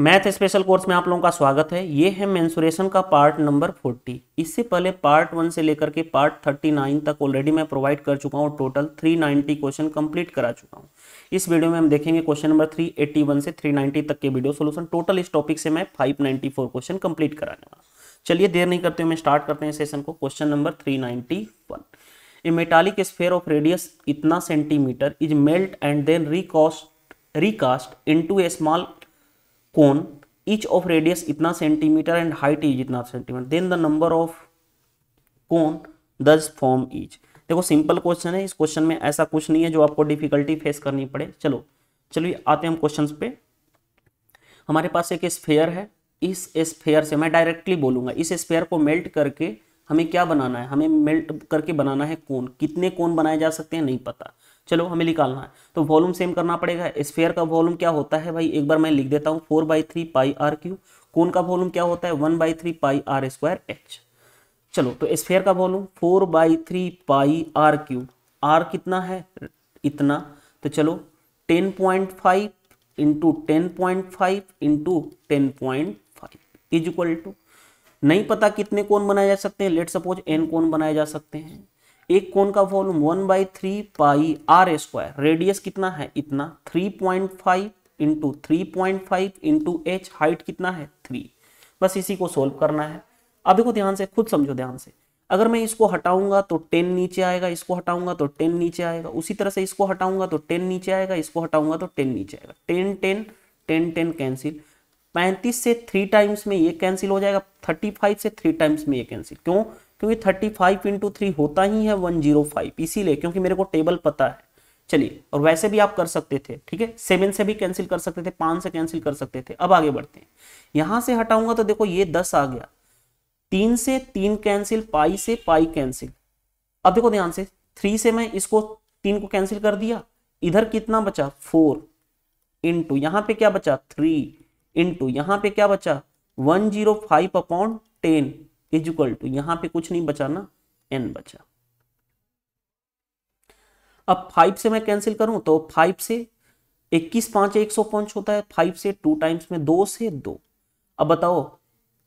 Math special course में आप लोगों का स्वागत है ये है मेंसुरेशन का पार्ट नंबर 40 इससे पहले पार्ट वन से लेकर के पार्ट 39 तक ऑलरेडी मैं प्रोवाइड कर चुका हूँ टोटल 390 क्वेश्चन कंप्लीट करा चुका हूँ इस वीडियो में हम देखेंगे क्वेश्चन नंबर 381 से 390 तक के वीडियो सोल्यूशन टोटल इस टॉपिक से मैं फोर क्वेश्चन कंप्लीट कराने वाला चलिए देर नहीं करते हुए स्टार्ट करते हैं सेशन को question number three a metallic sphere of radius इतना centimetre is melt and then recost recast to a small cone each of radius इतना सेंटीमीटर एंड हाइट इज इतना centimetre then the number of cone thus form each देखो simple question है इस question में ऐसा कुछ नहीं है जो आपको डिफिकल्टी फेस करनी पड़े चलो चलिए आते हैं हम क्वेश्चन पे हमारे पास एक स्फेयर है इस स्फेयर से मैं डायरेक्टली बोलूंगा इस स्फेयर को मेल्ट करके हमें क्या बनाना है हमें मेल्ट करके बनाना है कौन कितने कौन बनाए जा सकते हैं नहीं पता चलो हमें निकालना है तो वॉल्यूम सेम करना पड़ेगा स्फेयर का वॉल्यूम क्या होता है भाई एक बार मैं लिख देता हूँ four by three pi are cube cone का वॉल्यूम क्या होता है one by three pi are square H चलो तो स्फेयर का volume four by three pi are cube R कितना है इतना तो चलो ten point five into ten point five into ten point five is equal to नहीं पता कितने कौन बनाए जा सकते हैं लेट सपोज एन कौन बनाए जा सकते हैं एक कोन का volume one by three pi are square radius कितना है इतना three point five into three point five into H height कितना है थ्री बस इसी को सोल्व करना है अब देखो ध्यान से खुद समझो ध्यान से अगर मैं इसको हटाऊंगा तो टेन नीचे आएगा इसको हटाऊंगा तो टेन नीचे आएगा उसी तरह से इसको हटाऊंगा तो टेन नीचे आएगा इसको हटाऊंगा तो टेन नीचे आएगा ten ten ten ten cancel पैंतीस से थ्री टाइम्स में ये कैंसिल हो जाएगा थर्टी फाइव से थ्री टाइम्स में ये कैंसिल क्यों क्योंकि थर्टी फाइव इंटू थ्री होता ही है वन जीरो फाइव इसीलिए क्योंकि मेरे को टेबल पता है चलिए और वैसे भी आप कर सकते थे ठीक है सेवन से भी कैंसिल कर सकते थे पांच से कैंसिल कर सकते थे अब आगे बढ़ते हैं यहां से हटाऊंगा तो देखो ये दस आ गया तीन से तीन कैंसिल पाई से पाई कैंसिल अब देखो ध्यान से थ्री से मैं इसको तीन को कैंसिल कर दिया इधर कितना बचा फोर इंटू यहां पे क्या बचा थ्री इंटू यहां पर क्या बचा one zero five upon ten is equal to यहां पे कुछ नहीं बचा ना एन बचा अब फाइव से मैं कैंसिल करूं तो फाइव से इक्कीस पांच एक सौ पांच होता है फाइव से टू टाइम्स में दो से दो अब बताओ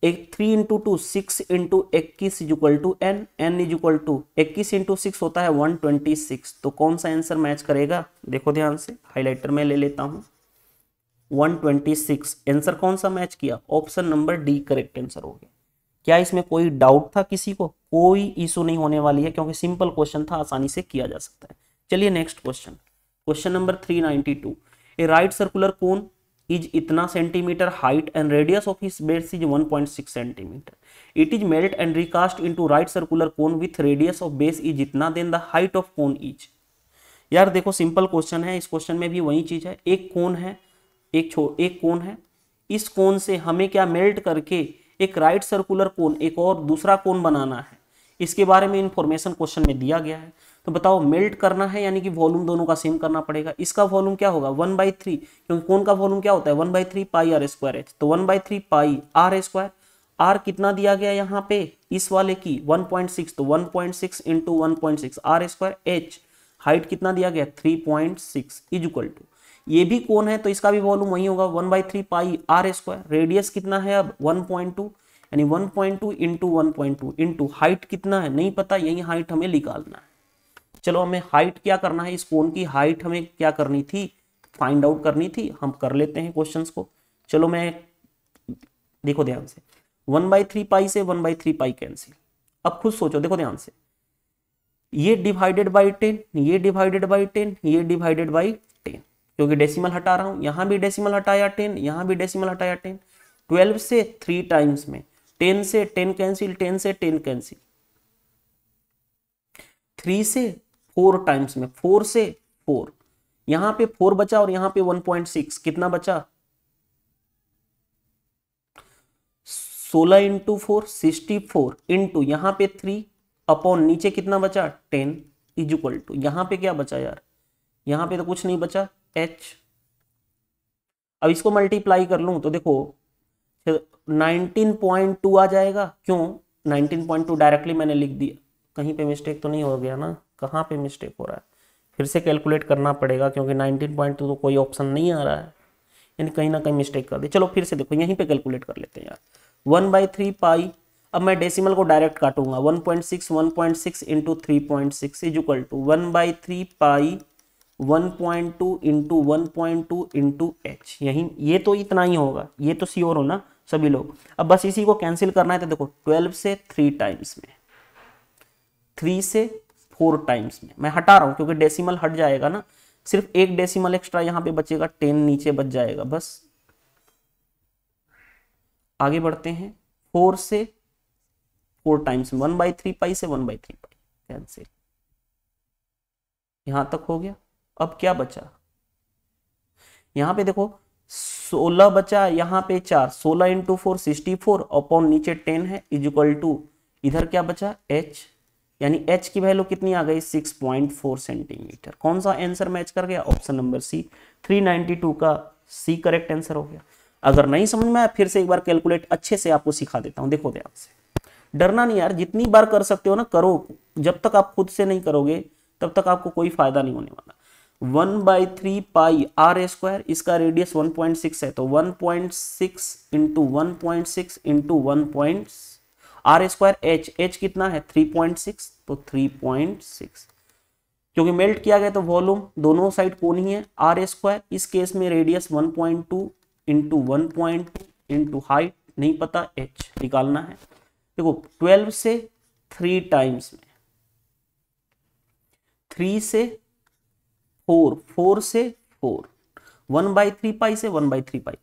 एक three into two six into इक्कीस is equal to n n is equal to इक्कीस इंटू सिक्स होता है वन ट्वेंटी सिक्स तो कौन सा आंसर मैच करेगा देखो ध्यान से हाईलाइटर में ले लेता हूं 126 आंसर कौन सा मैच किया option number D correct answer हो गया क्या इसमें कोई डाउट था किसी को कोई इशू नहीं होने वाली है क्योंकि सिंपल क्वेश्चन था आसानी से किया जा सकता है चलिए next question question number 392 a right circular cone is इतना centimetre height and radius of इस base is 1.6 centimetre it is melt and recast into right circular cone with radius of base is इतना then the height of cone is यार देखो simple question है इस question में भी वही चीज है एक कोन है एक छो एक कोन है इस कोन से हमें क्या मेल्ट करके एक राइट सर्कुलर कोन एक और दूसरा कोन बनाना है इसके बारे में इंफॉर्मेशन क्वेश्चन में दिया गया है तो बताओ मेल्ट करना है यानी कि वॉल्यूम दोनों का सेम करना पड़ेगा इसका वॉल्यूम क्या होगा वन बाई थ्री क्योंकि कौन का वॉल्यूम क्या होता है one by three pi are square h तो one by three pi are square r कितना दिया गया यहाँ पे इस वाले की वन पॉइंट सिक्स तो one point six into one point six r square h height कितना दिया गया three point six is equal to ये भी कौन है तो इसका भी वॉल्यूम वही होगा one by three pi are square radius कितना है अब वन पॉइंट टू यानी one point two into one point two into height कितना है नहीं पता यही हाइट हमें निकालना है चलो हमें हाइट क्या करना है इस कोन की हाइट हमें क्या करनी थी फाइंड आउट करनी थी हम कर लेते हैं क्वेश्चन को चलो मैं देखो ध्यान से वन बाई थ्री पाई से one by three pi cancel अब खुद सोचो देखो ध्यान से ये डिवाइडेड बाई टेन ये डिवाइडेड बाई टेन ये डिवाइडेड बाई क्योंकि डेसिमल हटा रहा हूँ यहाँ भी डेसिमल हटाया टेन यहाँ भी डेसिमल हटाया टेन ट्वेल्व से थ्री टाइम्स में टेन से टेन कैंसिल टेन से टेन कैंसिल थ्री से फोर टाइम्स में फोर से फोर यहां पे फोर बचा और यहां पे वन पॉइंट सिक्स कितना बचा सोलह into four sixty four into यहां पे थ्री अपॉन नीचे कितना बचा टेन इज इक्वल टू यहां पे क्या बचा यार यहां पे तो कुछ नहीं बचा एच अब इसको मल्टीप्लाई कर लू तो देखो 19.2 आ जाएगा क्यों 19.2 डायरेक्टली मैंने लिख दिया कहीं पे मिस्टेक तो नहीं हो गया ना कहाँ पे मिस्टेक हो रहा है फिर से कैलकुलेट करना पड़ेगा क्योंकि 19.2 तो कोई ऑप्शन नहीं आ रहा है यानी कहीं ना कहीं मिस्टेक कर दी चलो फिर से देखो यहीं पे कैलकुलेट कर लेते हैं यार वन बाई थ्री पाई अब मैं डेसिमल को डायरेक्ट काटूंगा one point six one point six into three point six is equal to one by three pi one point two into one point two into h यही ये तो इतना ही होगा ये तो सियोर हो ना सभी लोग अब बस इसी को कैंसिल करना है तो देखो 12 से थ्री टाइम्स में थ्री से फोर टाइम्स में मैं हटा रहा हूं क्योंकि डेसिमल हट जाएगा ना सिर्फ एक डेसिमल एक्स्ट्रा यहां पे बचेगा टेन नीचे बच जाएगा बस आगे बढ़ते हैं फोर से four times one by three pi से one by three pi cancel यहां तक हो गया अब क्या बचा यहां पे देखो 16 बचा यहां पे चार 16 into four sixty four upon नीचे 10 है इज इक्वल टू इधर क्या बचा h यानी h की वैल्यू कितनी आ गई 6.4 सेंटीमीटर कौन सा आंसर मैच कर गया ऑप्शन नंबर सी 392 का सी करेक्ट आंसर हो गया अगर नहीं समझ में आया फिर से एक बार कैलकुलेट अच्छे से आपको सिखा देता हूं देखो ध्यान से डरना नहीं यार जितनी बार कर सकते हो ना करो जब तक आप खुद से नहीं करोगे तब तक आपको कोई फायदा नहीं होने वाला one by three pi are square इसका रेडियस वन पॉइंट सिक्स है तो one point six into one point six into one point r square h h कितना है थ्री पॉइंट सिक्स तो थ्री पॉइंट सिक्स क्योंकि मेल्ट किया गया तो वॉल्यूम दोनों साइड कौन ही है आर स्क्वायर इस केस में radius one point two into one point into height नहीं पता एच निकालना है देखो ट्वेल्व से थ्री टाइम्स में थ्री से फोर फोर से four one by three pi से one by three pi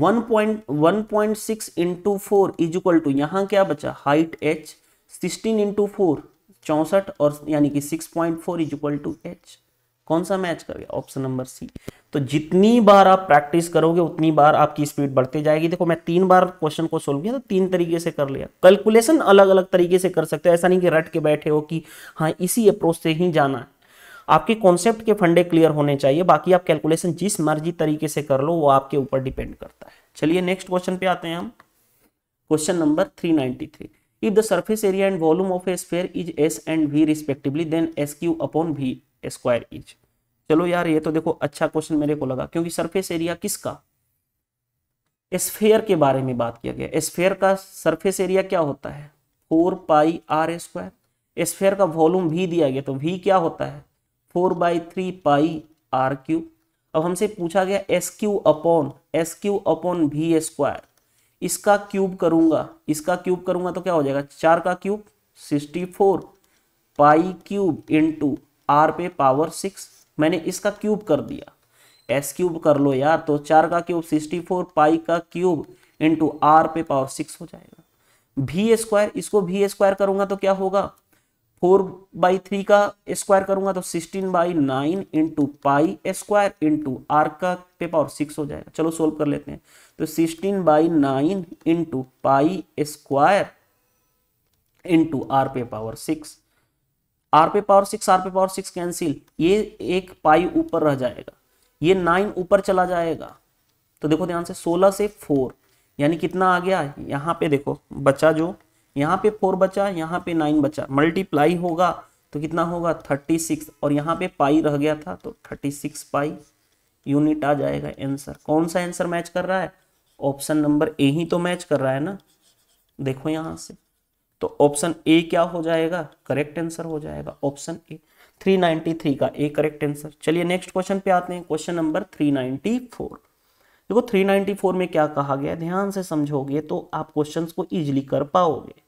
one point one point six into four is equal to यहाँ क्या बचा height h sixteen into four चौंसठ और यानी कि six point four is equal to h कौन सा मैच कर गया ऑप्शन नंबर सी तो जितनी बार आप प्रैक्टिस करोगे उतनी बार आपकी स्पीड बढ़ते जाएगी देखो मैं तीन बार क्वेश्चन को सोल्व किया तो तीन तरीके से कर लिया कैलकुलेशन अलग अलग तरीके से कर सकते हो ऐसा नहीं कि रट के बैठे हो कि हाँ इसी अप्रोच से ही जाना है आपके कॉन्सेप्ट के फंडे क्लियर होने चाहिए बाकी आप कैलकुलेशन जिस मर्जी तरीके से कर लो वो आपके ऊपर डिपेंड करता है चलिए नेक्स्ट क्वेश्चन पे आते हैं हम question number 393 the the area and volume of a a is s and v respectively then s q upon v square is चलो यार ये तो देखो अच्छा क्वेश्चन मेरे को लगा क्योंकि सरफेस एरिया किसका स्फेयर के बारे में बात किया गया स्फेयर का सरफेस एरिया क्या होता है four pi are square sphere का वॉल्यूम भी दिया गया तो भी क्या होता है four by three pi are Q अब हमसे पूछा गया s q upon s q upon भी स्क्वायर इसका क्यूब करूंगा इसका क्यूब करूंगा तो क्या हो जाएगा चार का cube sixty four pi cube into r पे पावर सिक्स मैंने इसका क्यूब कर दिया एस क्यूब कर लो यार तो चार का क्यूब सिक्सटी फोर पाई का क्यूब इंटू आर पे पावर सिक्स हो जाएगा भी स्क्वायर इसको भी स्क्वायर करूंगा तो क्या होगा फोर बाई थ्री का स्क्वायर करूंगा तो sixteen by nine into pi square into r का पे पावर सिक्स हो जाएगा चलो सोल्व कर लेते हैं तो sixteen by nine into pi square into r पे पावर सिक्स आर पे पावर सिक्स आर पे पावर सिक्स कैंसिल ये एक पाई ऊपर रह जाएगा ये नाइन ऊपर चला जाएगा तो देखो ध्यान से सोलह से फोर यानी कितना आ गया यहाँ पे देखो बचा जो यहाँ पे फोर बचा यहाँ पे नाइन बचा मल्टीप्लाई होगा तो कितना होगा थर्टी सिक्स और यहाँ पे पाई रह गया था तो थर्टी सिक्स पाई यूनिट आ जाएगा आंसर कौन सा आंसर मैच कर रहा है ऑप्शन नंबर ए ही तो मैच कर रहा है ना देखो यहाँ से तो ऑप्शन ए क्या हो जाएगा करेक्ट आंसर हो जाएगा ऑप्शन ए 393 का ए करेक्ट आंसर चलिए नेक्स्ट क्वेश्चन पे आते हैं क्वेश्चन नंबर 394 देखो 394 में क्या कहा गया ध्यान से समझोगे तो आप क्वेश्चंस को इजीली कर पाओगे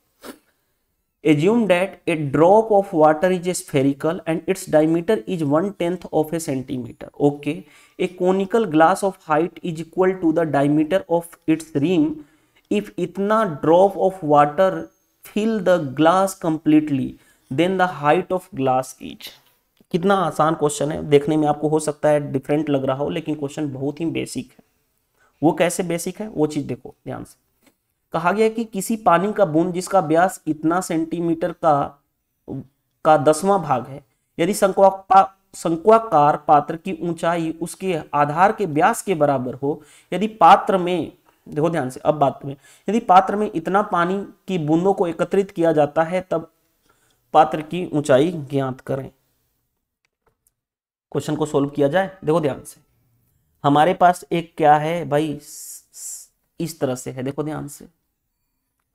assume that a drop of water is a spherical and its diameter is one tenth of a centimetre okay a conical glass of height is equal to the diameter of its rim if इतना drop of water fill the glass completely then the height of glass is कितना आसान question है देखने में आपको हो सकता है डिफरेंट लग रहा हो लेकिन क्वेश्चन बहुत ही बेसिक है वो कैसे बेसिक है वो चीज देखो ध्यान से कहा गया कि किसी पानी का बूंद जिसका व्यास इतना सेंटीमीटर का का दसवां भाग है यदि संकुआ शंकुआकार पात्र की ऊंचाई उसके आधार के व्यास के बराबर हो यदि पात्र में देखो ध्यान से अब बात में यदि पात्र में इतना पानी की बूंदों को एकत्रित किया जाता है तब पात्र की ऊंचाई ज्ञात करें क्वेश्चन को सोल्व किया जाए देखो ध्यान से हमारे पास एक क्या है भाई इस तरह से है देखो ध्यान से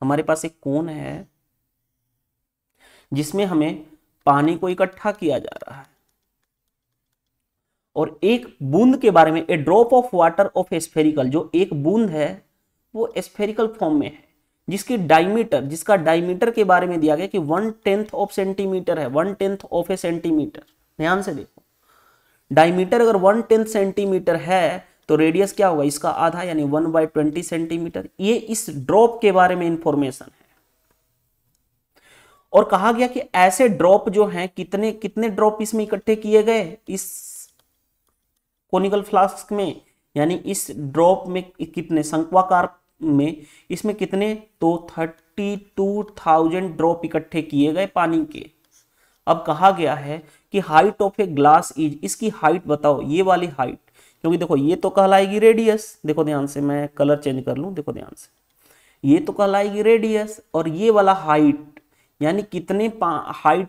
हमारे पास एक कोन है जिसमें हमें पानी को इकट्ठा किया जा रहा है और एक बूंद के बारे में a drop of water of spherical जो एक बूंद है वो स्फेरिकल फॉर्म में है जिसकी डायमीटर जिसका डायमीटर के बारे में दिया गया कि वन टेंथ ऑफ सेंटीमीटर है one tenth of a centimetre ध्यान से देखो डायमीटर अगर वन टेंथ सेंटीमीटर है तो रेडियस क्या होगा इसका आधा यानी वन बाई ट्वेंटी सेंटीमीटर ये इस ड्रॉप के बारे में इंफॉर्मेशन है और कहा गया कि ऐसे ड्रॉप जो हैं कितने कितने ड्रॉप इसमें इकट्ठे किए गए इस कोनिकल फ्लास्क में यानी इस ड्रॉप में कितने शंकुआकार में इसमें कितने तो थर्टी टू थाउजेंड ड्रॉप इकट्ठे किए गए पानी के अब कहा गया है कि height of a glass is इसकी हाइट बताओ ये वाली हाइट क्योंकि देखो ये तो कहलाएगी रेडियस देखो ध्यान से मैं कलर चेंज कर लूँ देखो ध्यान से ये तो कहलाएगी रेडियस और ये वाला हाइट यानी कितने height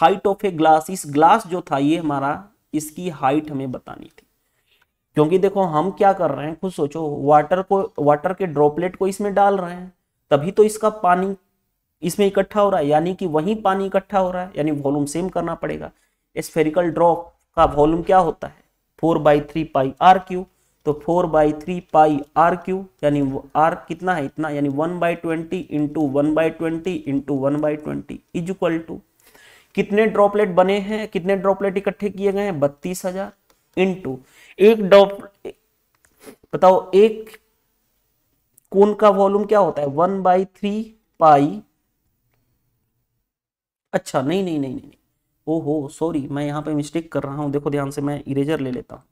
height of a glass इस ग्लास जो था ये हमारा इसकी हाइट हमें बतानी थी क्योंकि देखो हम क्या कर रहे हैं खुद सोचो वाटर को वाटर के ड्रॉपलेट को इसमें डाल रहे हैं तभी तो इसका पानी इसमें इकट्ठा हो रहा है यानी कि वही पानी इकट्ठा हो रहा है यानी वॉल्यूम सेम करना पड़ेगा स्फेरिकल ड्रॉप का वॉल्यूम क्या होता है four by three pi are Q तो four by three pi are q यानी आर कितना है इतना यानी one by twenty into one by twenty into one by twenty is equal to कितने ड्रॉपलेट बने हैं कितने ड्रॉपलेट इकट्ठे किए गए हैं बत्तीस हजार इंटू एक ड्रॉप बताओ एक कोन का वॉल्यूम क्या होता है वन बाई थ्री पाई अच्छा नहीं नहीं नहीं नहीं ओ हो सॉरी मैं यहाँ पे मिस्टेक कर रहा हूँ देखो ध्यान से मैं इरेजर ले लेता हूँ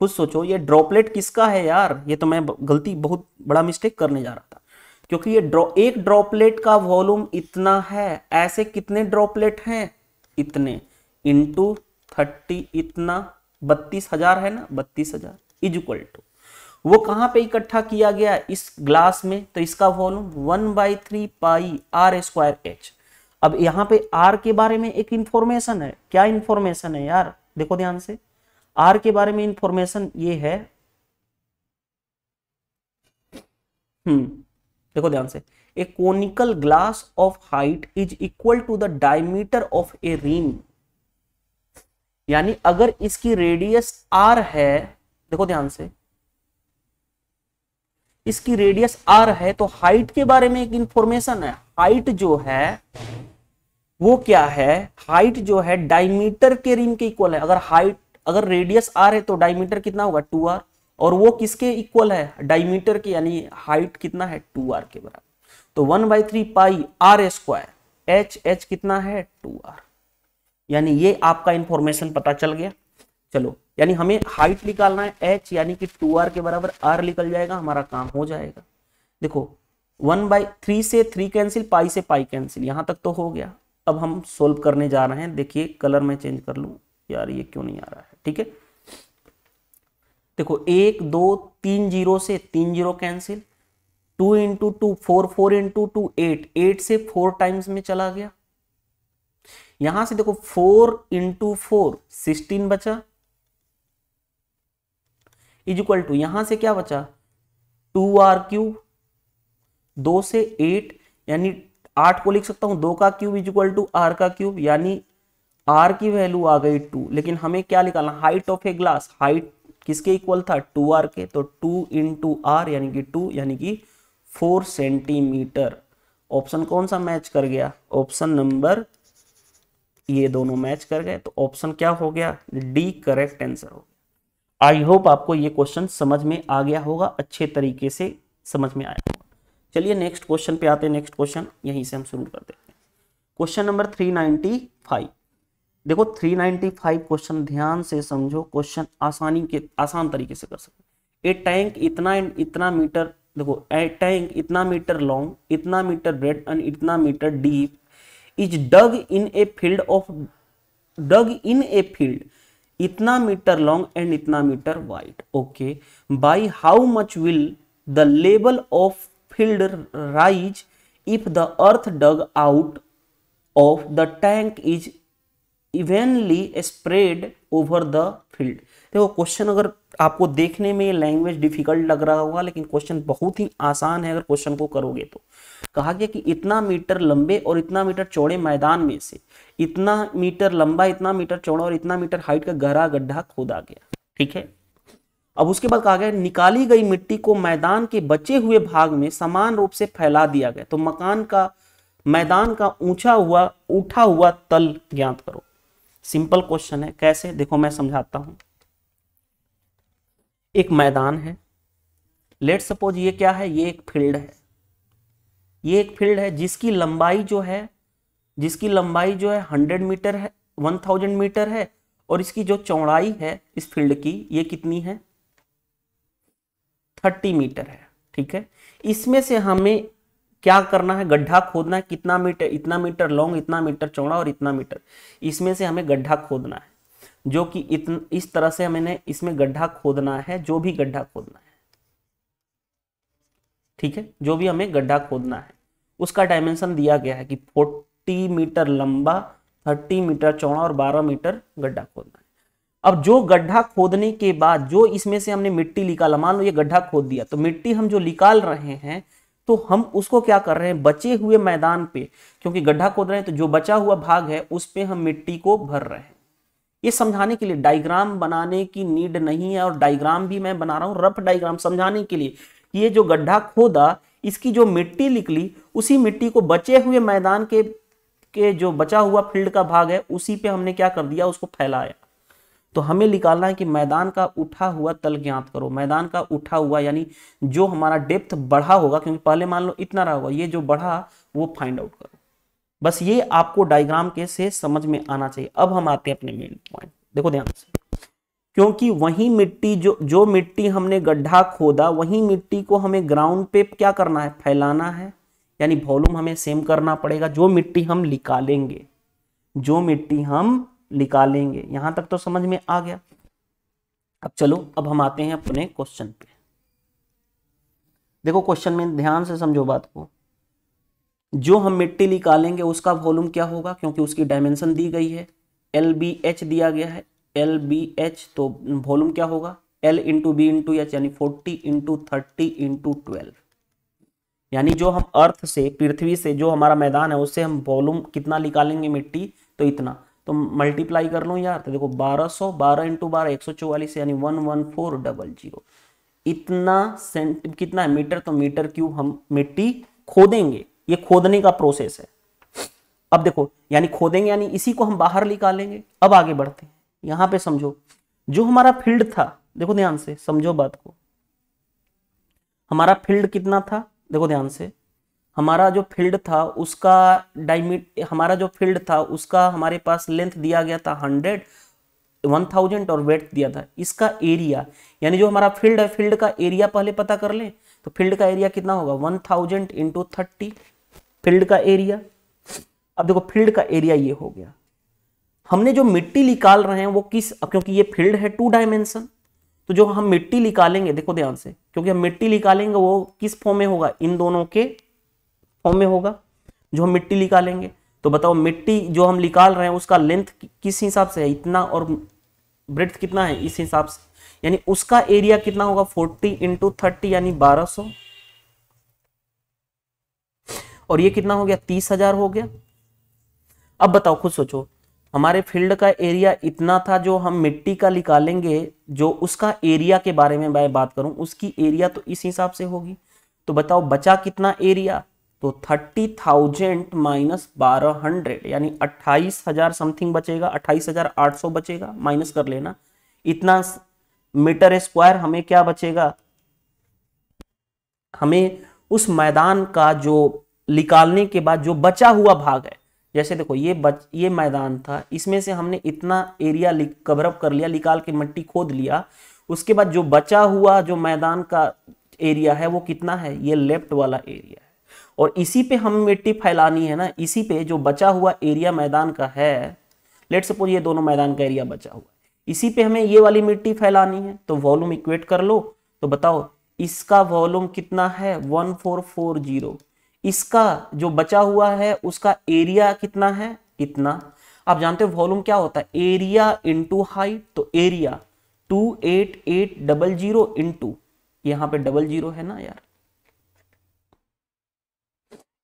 खुद सोचो ये ड्रॉपलेट किसका है यार ये तो मैं गलती बहुत बड़ा मिस्टेक करने जा रहा था क्योंकि ये ड्रॉ एक ड्रॉपलेट का वॉल्यूम इतना है ऐसे कितने ड्रॉपलेट हैं इतने इंटू थर्टी इतना बत्तीस हजार है ना बत्तीस हजार इज इक्वल टू वो कहाँ पे इकट्ठा किया गया इस ग्लास में तो इसका volume one by three pi are square h अब यहां पे आर के बारे में एक इंफॉर्मेशन है क्या इंफॉर्मेशन है यार देखो ध्यान से आर के बारे में इंफॉर्मेशन ये है हम्म देखो ध्यान से a conical glass of height is equal to the diameter of a ring यानी अगर इसकी रेडियस आर है देखो ध्यान से इसकी रेडियस आर है तो हाइट के बारे में एक इंफॉर्मेशन है हाइट जो है वो क्या है हाइट जो है डायमीटर के रिम के इक्वल है अगर हाइट अगर रेडियस आर है तो डायमीटर कितना होगा टू आर और वो किसके इक्वल है डायमीटर के यानी हाइट कितना है टू आर के बराबर तो one by three pi are square h h कितना है टू आर यानी ये आपका इंफॉर्मेशन पता चल गया चलो यानी हमें हाइट निकालना है एच यानी कि टू आर के बराबर आर निकल जाएगा हमारा काम हो जाएगा देखो वन बाई थ्री से थ्री कैंसिल पाई से पाई कैंसिल यहां तक तो हो गया अब हम सोल्व करने जा रहे हैं देखिए कलर में चेंज कर लू यार ये क्यों नहीं आ रहा है ठीक है देखो एक दो तीन जीरो से तीन zero cancel two into two four four into two eight eight से फोर टाइम्स में चला गया यहां से देखो फोर इंटू फोर सिक्सटीन बचा इज इक्वल टू यहां से क्या बचा टू आर क्यूब दो से एट यानी आठ को लिख सकता हूं दो का cube is equal to r का क्यूब यानी आर की वैल्यू आ गई टू लेकिन हमें क्या निकालना height of a glass height किसके इक्वल था टू आर के तो टू इन टू आर यानी कि टू यानी कि फोर सेंटीमीटर ऑप्शन कौन सा मैच कर गया ऑप्शन नंबर ये दोनों मैच कर गए तो ऑप्शन क्या हो गया डी करेक्ट आंसर हो गया आई होप आपको ये क्वेश्चन समझ में आ गया होगा अच्छे तरीके से समझ में आया होगा चलिए नेक्स्ट क्वेश्चन पे आते हैं नेक्स्ट क्वेश्चन यहीं से हम शुरू देते हैं question number three ninety five देखो थ्री नाइन्टी फाइव क्वेश्चन ध्यान से समझो क्वेश्चन आसानी के आसान तरीके से कर सको ए टैंक इतना इतना मीटर देखो ए टैंक इतना मीटर लॉन्ग इतना मीटर ब्रेड एंड इतना metre deep is dug in a field of dug in a field इतना मीटर लॉन्ग एंड इतना metre wide okay by how much will the level of field rise if the earth dug out of the tank is evenly spread over the field देखो question अगर आपको देखने में ये language difficult लग रहा होगा लेकिन क्वेश्चन बहुत ही आसान है अगर क्वेश्चन को करोगे तो कहा गया कि इतना मीटर लंबे और इतना मीटर चौड़े मैदान में से इतना मीटर लंबा इतना मीटर चौड़ा और इतना मीटर हाइट का गहरा गड्ढा खोदा गया ठीक है अब उसके बाद कहा गया निकाली गई मिट्टी को मैदान के बचे हुए भाग में समान रूप से फैला दिया गया तो मकान का मैदान का ऊंचा हुआ उठा हुआ तल ज्ञात करो सिंपल क्वेश्चन है कैसे देखो मैं समझाता हूं एक मैदान है लेट सपोज ये क्या है ये एक फील्ड है ये एक फील्ड है जिसकी लंबाई जो है जिसकी लंबाई जो है हंड्रेड मीटर है वन थाउजेंड मीटर है और इसकी जो चौड़ाई है इस फील्ड की ये कितनी है थर्टी मीटर है ठीक है इसमें से हमें क्या करना है गड्ढा खोदना है कितना मीटर इतना मीटर लॉन्ग इतना मीटर चौड़ा और इतना मीटर इसमें से हमें गड्ढा खोदना है जो कि इतन, इस तरह से हमें इसमें गड्ढा खोदना है जो भी गड्ढा खोदना है ठीक है जो भी हमें गड्ढा खोदना है उसका डायमेंशन दिया गया है कि 40 मीटर लंबा 30 मीटर चौड़ा और 12 मीटर गड्ढा खोदना है अब जो गड्ढा खोदने के बाद जो इसमें से हमने मिट्टी निकाला मान लो ये गड्ढा खोद दिया तो मिट्टी हम जो निकाल रहे हैं तो हम उसको क्या कर रहे हैं बचे हुए मैदान पे क्योंकि गड्ढा खोद रहे हैं तो जो बचा हुआ भाग है उस पर हम मिट्टी को भर रहे हैं ये समझाने के लिए डायग्राम बनाने की नीड नहीं है और डायग्राम भी मैं बना रहा हूँ रफ डायग्राम समझाने के लिए ये जो गड्ढा खोदा इसकी जो मिट्टी निकली उसी मिट्टी को बचे हुए मैदान के के जो बचा हुआ फील्ड का भाग है उसी पे हमने क्या कर दिया उसको फैलाया तो हमें निकालना है कि मैदान का उठा हुआ तल ज्ञात करो मैदान का उठा हुआ यानी जो हमारा डेप्थ बढ़ा होगा क्योंकि पहले मान लो इतना रहा होगा ये जो बढ़ा वो फाइंड आउट करो बस ये आपको डायग्राम के से समझ में आना चाहिए अब हम आते हैं अपने मेन पॉइंट देखो ध्यान से क्योंकि वही मिट्टी जो जो मिट्टी हमने गड्ढा खोदा वही मिट्टी को हमें ग्राउंड पे क्या करना है फैलाना है यानी वॉल्यूम हमें सेम करना पड़ेगा जो मिट्टी हम निकालेंगे जो मिट्टी हम निकालेंगे यहां तक तो समझ में आ गया अब चलो अब हम आते हैं अपने क्वेश्चन पे देखो क्वेश्चन में ध्यान से समझो बात को जो हम मिट्टी निकालेंगे उसका वॉल्यूम क्या होगा क्योंकि उसकी डायमेंशन दी गई है एल बी एच दिया गया है एल बी एच तो वॉल्यूम क्या होगा l into b into h यानी forty into thirty into twelve यानी जो हम अर्थ से पृथ्वी से जो हमारा मैदान है उससे हम वॉल्यूम कितना निकालेंगे मिट्टी तो इतना तो मल्टीप्लाई कर लो यार तो देखो बारह सौ बारह इंटू बारह एक सौ चौवालीस यानी one one four double zero इतना सेंट कितना है मीटर तो मीटर क्यूब हम मिट्टी खोदेंगे ये खोदने का प्रोसेस है अब देखो यानी खोदेंगे यानी इसी को हम बाहर निकालेंगे अब आगे बढ़ते हैं यहां पे समझो जो हमारा फील्ड था देखो ध्यान से समझो बात को हमारा फील्ड कितना था देखो ध्यान से हमारा जो फील्ड था उसका डायमी हमारा जो फील्ड था उसका हमारे पास लेंथ दिया गया था हंड्रेड वन थाउजेंड और वेट दिया था इसका एरिया यानी जो हमारा फील्ड है फील्ड का एरिया पहले पता कर लें तो फील्ड का एरिया कितना होगा one thousand into thirty field का एरिया अब देखो फील्ड का एरिया ये हो गया हमने जो मिट्टी निकाल रहे हैं वो किस क्योंकि ये फील्ड है टू डायमेंशन तो जो हम मिट्टी निकालेंगे देखो ध्यान से क्योंकि हम मिट्टी निकालेंगे वो किस फॉर्म में होगा इन दोनों के फॉर्म में होगा जो हम मिट्टी निकालेंगे तो बताओ मिट्टी जो हम निकाल रहे हैं उसका लेंथ किस हिसाब से है इतना और ब्रेथ कितना है इस हिसाब से यानी उसका एरिया कितना होगा फोर्टी इंटू थर्टी यानी बारह सौ और ये कितना हो गया तीस हजार हो गया अब बताओ खुद सोचो हमारे फील्ड का एरिया इतना था जो हम मिट्टी का निकालेंगे जो उसका एरिया के बारे में मैं बात करूं उसकी एरिया तो इस हिसाब से होगी तो बताओ बचा कितना एरिया तो थर्टी थाउजेंड माइनस बारह हंड्रेड यानी अट्ठाईस हजार समथिंग बचेगा अट्ठाईस हजार आठ सौ बचेगा माइनस कर लेना इतना मीटर स्क्वायर हमें क्या बचेगा हमें उस मैदान का जो निकालने के बाद जो बचा हुआ भाग है जैसे देखो ये बच ये मैदान था इसमें से हमने इतना एरिया कवरअप कर लिया निकाल के मिट्टी खोद लिया उसके बाद जो बचा हुआ जो मैदान का एरिया है वो कितना है ये लेफ्ट वाला एरिया है और इसी पे हम मिट्टी फैलानी है ना इसी पे जो बचा हुआ एरिया मैदान का है लेट सपोज ये दोनों मैदान का एरिया बचा हुआ इसी पे हमें ये वाली मिट्टी फैलानी है तो वॉल्यूम इक्वेट कर लो तो बताओ इसका वॉल्यूम कितना है वन फोर फोर जीरो इसका जो बचा हुआ है उसका एरिया कितना है इतना आप जानते हो वॉल्यूम क्या होता है एरिया इंटू हाइट तो area two eight eight double zero into यहाँ पे डबल जीरो है ना यार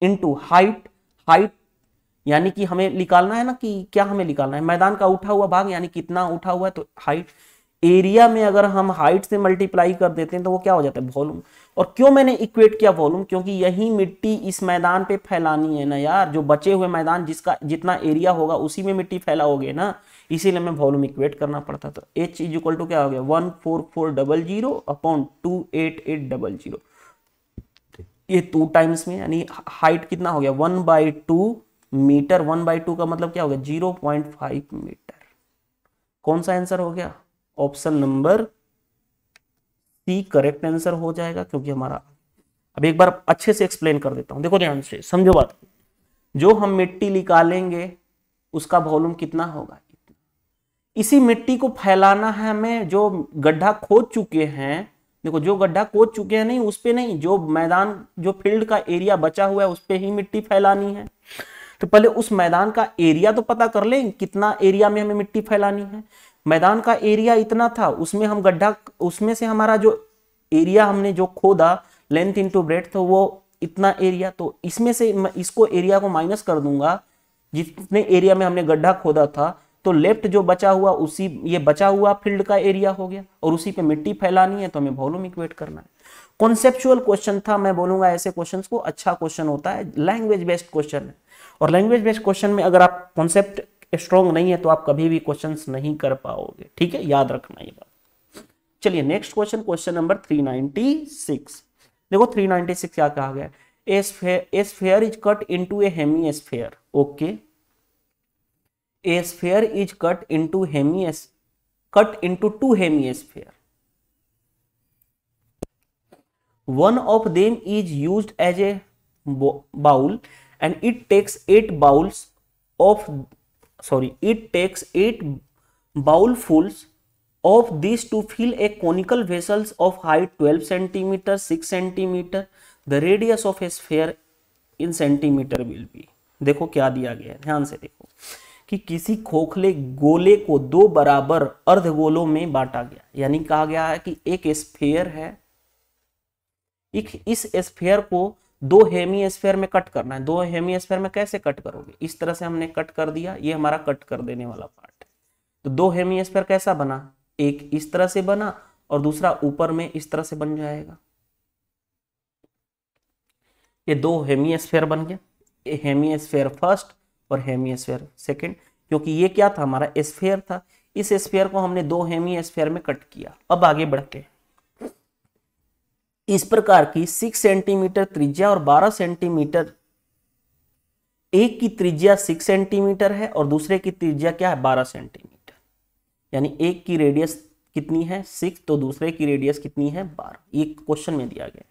इंटू हाइट हाइट यानी कि हमें निकालना है ना कि क्या हमें निकालना है मैदान का उठा हुआ भाग यानी कितना उठा हुआ है तो हाइट एरिया में अगर हम हाइट से मल्टीप्लाई कर देते हैं तो वो क्या हो जाता है वॉल्यूम और क्यों मैंने इक्वेट किया वॉल्यूम क्योंकि यही मिट्टी इस मैदान पे फैलानी है ना यार जो बचे हुए मैदान जिसका जितना एरिया होगा उसी में मिट्टी फैलाओगे ना इसीलिए मैं वॉल्यूम इक्वेट करना पड़ता था एच इज इक्वल टू क्या हो गया one four four double zero upon two eight eight double zero ये टू टाइम्स में यानी हाइट कितना हो गया one by two metre one by two का मतलब क्या हो गया जीरो पॉइंट फाइव मीटर कौन सा आंसर हो गया option number C correct answer हो जाएगा क्योंकि हमारा अब एक बार अच्छे से एक्सप्लेन कर देता हूं देखो ध्यान से समझो बात जो हम मिट्टी निकालेंगे उसका वॉल्यूम कितना होगा इसी मिट्टी को फैलाना है हमें जो गड्ढा खोद चुके हैं देखो जो गड्ढा खोद चुके हैं नहीं उस पर नहीं जो मैदान जो फील्ड का एरिया बचा हुआ है उस पर ही मिट्टी फैलानी है तो पहले उस मैदान का एरिया तो पता कर लें कितना एरिया में हमें मिट्टी फैलानी है मैदान का एरिया इतना था उसमें हम गड्ढा उसमें से हमारा जो एरिया हमने जो खोदा लेंथ इंटू ब्रेड तो वो इतना एरिया तो इसमें से इसको एरिया को माइनस कर दूंगा जितने एरिया में हमने गड्ढा खोदा था तो लेफ्ट जो बचा हुआ उसी ये बचा हुआ फील्ड का एरिया हो गया और उसी पे मिट्टी फैलानी है तो हमें वॉल्यूम इक्वेट करना है कॉन्सेप्चुअल क्वेश्चन था मैं बोलूंगा ऐसे क्वेश्चंस को अच्छा क्वेश्चन होता है लैंग्वेज बेस्ड क्वेश्चन है और लैंग्वेज बेस्ड क्वेश्चन में अगर आप कॉन्सेप्ट स्ट्रॉन्ग नहीं है तो आप कभी भी क्वेश्चन नहीं कर पाओगे ठीक है याद रखना ये बात चलिए नेक्स्ट क्वेश्चन क्वेश्चन नंबर 396 देखो 396 क्या कहा गया sphere is cut into a hemisphere okay a sphere is cut into hemi cut into two hemisphere one of them is use as a bowl and it takes eight bowls of sorry it takes eight bowlfuls of this to fill a conical vessels of height twelve centimetre six centimetre the radius of a sphere in centimetre will be देखो क्या दिया गया है ध्यान से देखो कि किसी खोखले गोले को दो बराबर अर्धगोलों में बांटा गया यानी कहा गया है कि एक स्फेयर है एक इस स्फेयर को दो हेमी स्फेयर में कट करना है दो हेमी स्फेयर में कैसे कट करोगे इस तरह से हमने कट कर दिया ये हमारा कट कर देने वाला पार्ट है तो दो हेमी स्फेयर कैसा बना एक इस तरह से बना और दूसरा ऊपर में इस तरह से बन जाएगा ये दो हेमी स्फेयर बन गया हेमी स्फेयर फर्स्ट और हेमी स्फेयर सेकेंड क्योंकि ये क्या था हमारा स्फेयर था इस स्फेयर को हमने दो हेमी स्फेयर में कट किया अब आगे बढ़ते इस प्रकार की सिक्स सेंटीमीटर त्रिज्या और बारह सेंटीमीटर एक की त्रिज्या सिक्स सेंटीमीटर है और दूसरे की त्रिज्या क्या है बारह सेंटीमीटर यानी एक की रेडियस कितनी है सिक्स तो दूसरे की रेडियस कितनी है बारह एक क्वेश्चन में दिया गया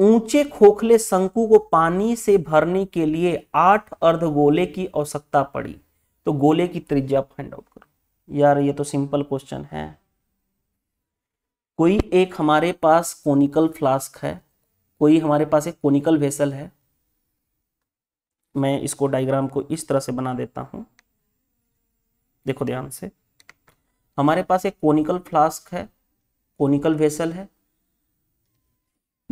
ऊंचे खोखले शंकु को पानी से भरने के लिए आठ अर्ध गोले की आवश्यकता पड़ी तो गोले की त्रिज्या फाइंड आउट करो यार ये तो सिंपल क्वेश्चन है कोई एक हमारे पास कोनिकल फ्लास्क है कोई हमारे पास एक कोनिकल वेसल है मैं इसको डायग्राम को इस तरह से बना देता हूं देखो ध्यान से हमारे पास एक कोनिकल फ्लास्क है कोनिकल वेसल है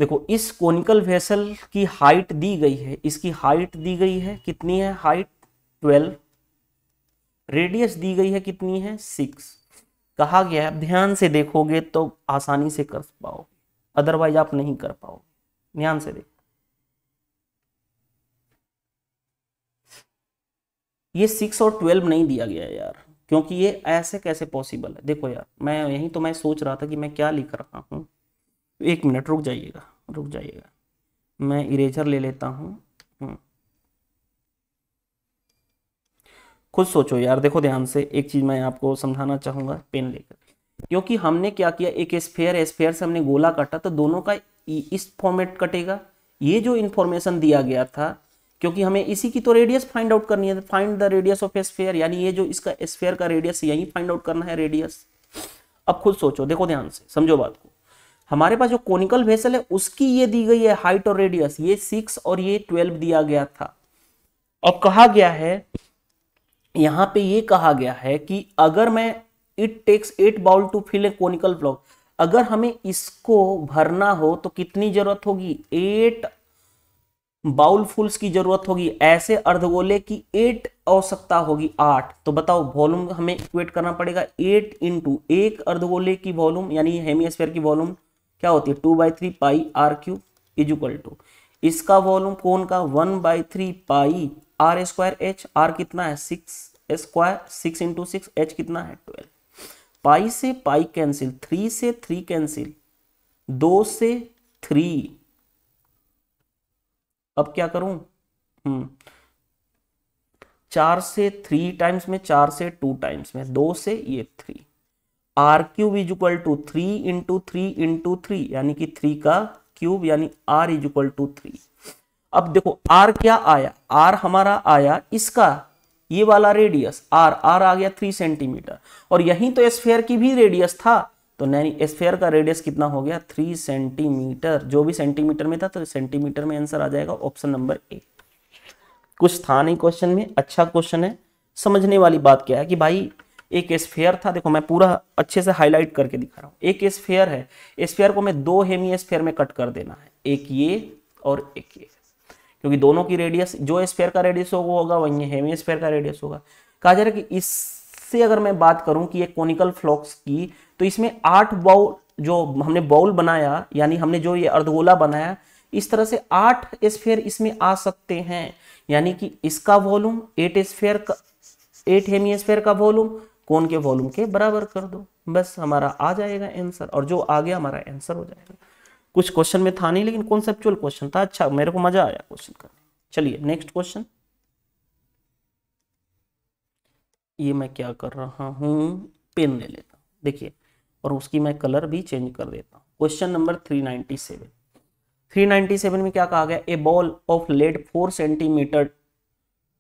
देखो इस कोनिकल वेसल की हाइट दी गई है इसकी हाइट दी गई है कितनी है हाइट ट्वेल्व रेडियस दी गई है कितनी है सिक्स कहा गया है ध्यान से देखोगे तो आसानी से कर पाओगे अदरवाइज आप नहीं कर पाओगे ध्यान से देखो ये सिक्स और ट्वेल्व नहीं दिया गया यार क्योंकि ये ऐसे कैसे पॉसिबल है देखो यार मैं यही तो मैं सोच रहा था कि मैं क्या लिख रहा हूं एक मिनट रुक जाइएगा रुक जाइएगा मैं इरेजर ले लेता हूँ हम्म। खुद सोचो यार देखो ध्यान से एक चीज़ मैं आपको समझाना चाहूंगा पेन लेकर क्योंकि हमने क्या किया एक स्फेयर स्फेयर से हमने गोला काटा तो दोनों का इस फॉर्मेट कटेगा ये जो इन्फॉर्मेशन दिया गया था क्योंकि हमें इसी की तो रेडियस फाइंड आउट करनी है find the radius of sphere यानी ये जो इसका स्फेयर का रेडियस यही फाइंड आउट करना है रेडियस अब खुद सोचो देखो ध्यान से समझो बात को हमारे पास जो कोनिकल वेसल है उसकी ये दी गई है हाइट और रेडियस ये सिक्स और ये ट्वेल्व दिया गया था और कहा गया है यहां पे ये कहा गया है कि अगर मैं it takes eight bowl to fill a conical block अगर हमें इसको भरना हो तो कितनी जरूरत होगी एट बाउल फुल्स की जरूरत होगी ऐसे अर्धगोले की एट आवश्यकता होगी आठ तो बताओ वॉल्यूम हमें इक्वेट करना पड़ेगा एट इंटू एक अर्धगोले की वॉल्यूम यानी हेमी की वॉल्यूम क्या होती है two by three pi r cube is equal to इसका वॉल्यूम कौन का one by three pi are square h r कितना है six square six into six h कितना है ट्वेल्व पाई से पाई कैंसिल थ्री से थ्री कैंसिल दो से थ्री अब क्या करूं हम्म चार से थ्री टाइम्स में चार से टू टाइम्स में दो से ये three r cube is equal to three into three into three यानी कि थ्री का क्यूब यानी r is equal to three अब देखो आर क्या आया आर हमारा आया इसका ये वाला रेडियस आर आर आ गया थ्री सेंटीमीटर और यही तो स्फेयर की भी रेडियस था तो नहीं स्फेयर का रेडियस कितना हो गया थ्री सेंटीमीटर जो भी सेंटीमीटर में था तो सेंटीमीटर में आंसर आ जाएगा ऑप्शन नंबर ए कुछ था नहीं क्वेश्चन में अच्छा क्वेश्चन है समझने वाली बात क्या है कि भाई एक स्फेयर था देखो मैं पूरा अच्छे से हाईलाइट करके दिखा रहा हूँ एक स्फेयर है स्फेयर को मैं दो हेमी स्फेयर में कट कर देना है एक ये और एक ये क्योंकि दोनों की रेडियस जो स्फेयर का रेडियस हो वो होगा वही हेमी स्फेयर का रेडियस होगा कहा जा रहा है कि इससे अगर मैं बात करूं कि ये कोनिकल फ्लॉक्स की तो इसमें आठ बाउल जो हमने बाउल बनाया यानी हमने जो ये अर्धगोला बनाया इस तरह से आठ स्फेयर इसमें आ सकते हैं यानी कि इसका वॉल्यूम एट स्फेयर का एट हेमी स्फेयर का वॉल्यूम कौन के वॉल्यूम के बराबर कर दो बस हमारा आ जाएगा आंसर और जो आ गया हमारा आंसर हो जाएगा कुछ क्वेश्चन में था नहीं लेकिन कॉन्सेप्चुअल क्वेश्चन था अच्छा मेरे को मजा आया क्वेश्चन करने चलिए नेक्स्ट क्वेश्चन ये मैं क्या कर रहा हूं पेन ले लेता हूँ देखिए और उसकी मैं कलर भी चेंज कर देता हूँ question number three ninety seven three ninety seven में क्या कहा गया a ball of lead four centimetre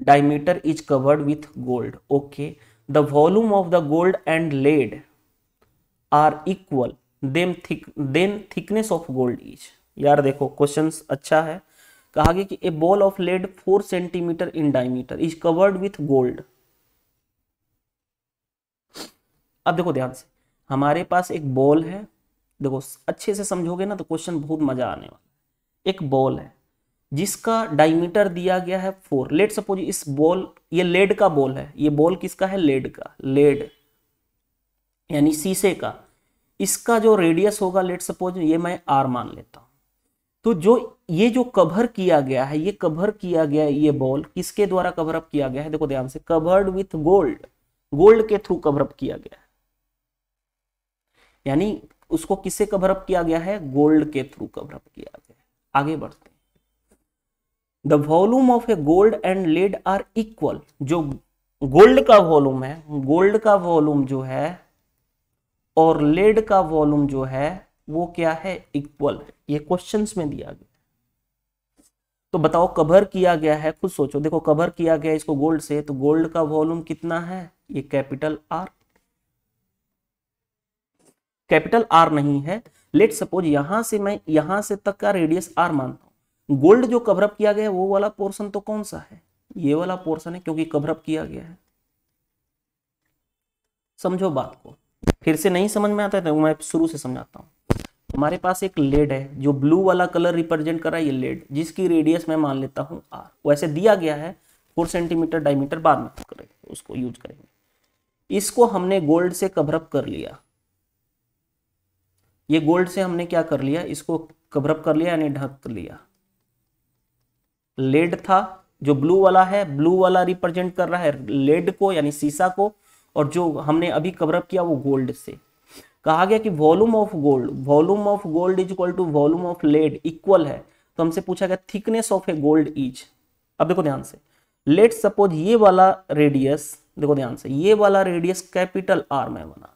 diameter is covered with gold okay okay. the volume of the gold and lead are equal then thick then thickness of gold is यार देखो questions अच्छा है कहा गया कि a ball of lead four centimetre in diameter is covered with gold अब देखो ध्यान से हमारे पास एक बॉल है देखो अच्छे से समझोगे ना तो क्वेश्चन बहुत मजा आने वाला एक बॉल है जिसका डायमीटर दिया गया है फोर लेट सपोज इस बॉल ये लेड का बॉल है ये बॉल किसका है लेड का लेड यानी शीशे का इसका जो रेडियस होगा लेट सपोज ये मैं आर मान लेता हूं तो जो ये जो कवर किया गया है ये कवर किया गया ये बॉल किसके द्वारा कवर अप किया गया है देखो ध्यान से कवर्ड विथ गोल्ड गोल्ड के थ्रू कवर अप किया गया है यानी उसको किससे कवर अप किया गया है गोल्ड के थ्रू कवर अप किया गया है आगे बढ़ते हैं the volume of a gold and lead are equal जो गोल्ड का वॉल्यूम है गोल्ड का वॉल्यूम जो है और लेड का वॉल्यूम जो है वो क्या है इक्वल ये क्वेश्चंस में दिया गया तो बताओ कवर किया गया है खुद सोचो देखो कवर किया गया इसको गोल्ड से तो गोल्ड का वॉल्यूम कितना है ये कैपिटल आर कैपिटल आर नहीं है लेट सपोज यहां से मैं यहां से तक का रेडियस आर मानता गोल्ड जो कवरअप किया गया है वो वाला पोर्सन तो कौन सा है ये वाला पोर्सन है क्योंकि कवरअप किया गया है समझो बात को फिर से नहीं समझ में आता है तो मैं शुरू से समझाता हूँ हमारे पास एक लेड है जो ब्लू वाला कलर रिप्रेजेंट कर रहा है ये लेड जिसकी रेडियस मैं मान लेता हूँ आर वैसे दिया गया है फोर सेंटीमीटर डायमीटर बाद में करेंगे उसको यूज करेंगे इसको हमने गोल्ड से कवरअप कर लिया ये गोल्ड से हमने क्या कर लिया इसको कवरअप कर लिया यानी ढक लिया लेड था जो ब्लू वाला है ब्लू वाला रिप्रेजेंट कर रहा है लेड को यानी सीसा को और जो हमने अभी कवरअप किया वो गोल्ड से कहा गया कि volume of gold volume of gold is equal to volume of lead equal है तो हमसे पूछा गया thickness of a gold is अब देखो ध्यान से लेट सपोज ये वाला रेडियस देखो ध्यान से ये वाला रेडियस कैपिटल आर में बना